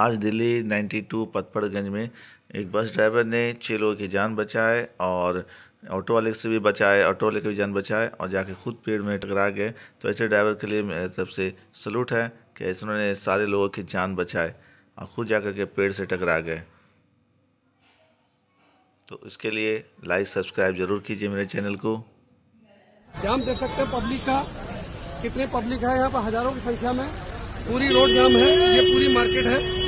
आज दिल्ली 92 पतपड़गंज में एक बस ड्राइवर ने छः लोगों की जान बचाए और ऑटो वाले से भी बचाए ऑटो वाले की भी जान बचाए और जाके खुद पेड़ में टकरा गए तो ऐसे ड्राइवर के लिए मेरे तरफ से सलूट है कि ऐसे उन्होंने सारे लोगों की जान बचाए और खुद जा के पेड़ से टकरा गए तो इसके लिए लाइक सब्सक्राइब जरूर कीजिए मेरे चैनल को जाम देख सकते हैं पब्लिक का कितने पब्लिक है यहाँ पर हजारों की संख्या में पूरी रोड जाम है ये पूरी मार्केट है